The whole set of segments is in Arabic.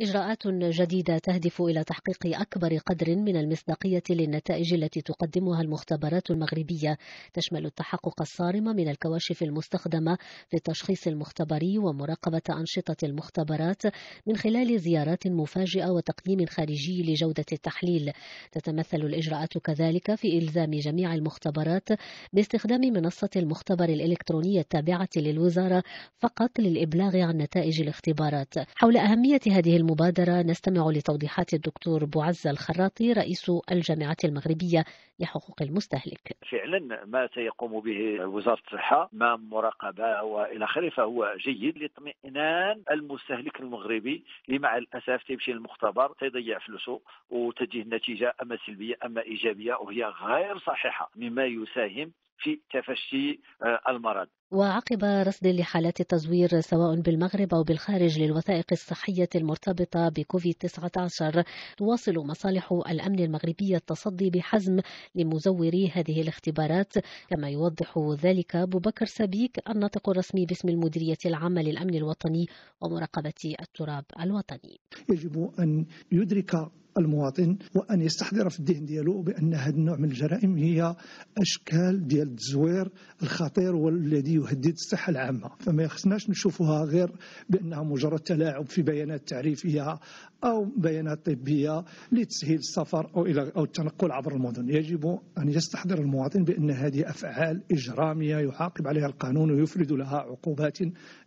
إجراءات جديدة تهدف إلى تحقيق أكبر قدر من المصداقية للنتائج التي تقدمها المختبرات المغربية تشمل التحقق الصارم من الكواشف المستخدمة في التشخيص المختبري ومراقبة أنشطة المختبرات من خلال زيارات مفاجئة وتقييم خارجي لجودة التحليل تتمثل الإجراءات كذلك في إلزام جميع المختبرات باستخدام منصة المختبر الإلكترونية التابعة للوزارة فقط للإبلاغ عن نتائج الاختبارات حول أهمية هذه المبادرة نستمع لتوضيحات الدكتور بوعز الخراطي رئيس الجامعة المغربية لحقوق المستهلك فعلا ما سيقوم به وزارة الصحة ما مراقبة وإلى آخره فهو جيد لاطمئنان المستهلك المغربي اللي مع الأسف تيمشي للمختبر تيضيع فلوسه وتجيه النتيجة أما سلبية أما إيجابية وهي غير صحيحة مما يساهم في تفشي آه، المرض وعقب رصد لحالات التزوير سواء بالمغرب أو بالخارج للوثائق الصحية المرتبطة بكوفيد-19 تواصل مصالح الأمن المغربية التصدي بحزم لمزوري هذه الاختبارات كما يوضح ذلك أبو بكر سبيك الناطق الرسمي باسم المديرية العامة للأمن الوطني ومراقبة التراب الوطني يجب أن يدرك المواطن وان يستحضر في الذهن ديالو بان هذا النوع من الجرائم هي اشكال ديال التزوير الخطير والذي يهدد الصحه العامه فما خصناش نشوفوها غير بانها مجرد تلاعب في بيانات تعريفيه او بيانات طبيه لتسهيل السفر او الى او التنقل عبر المدن يجب ان يستحضر المواطن بان هذه افعال اجراميه يعاقب عليها القانون ويفرد لها عقوبات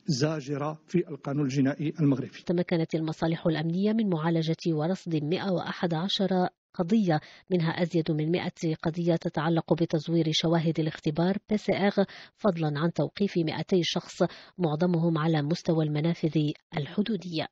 زاجره في القانون الجنائي المغربي تمكنت المصالح الامنيه من معالجه ورصد 100 11 قضية منها أزيد من 100 قضية تتعلق بتزوير شواهد الاختبار PCR فضلا عن توقيف 200 شخص معظمهم على مستوى المنافذ الحدودية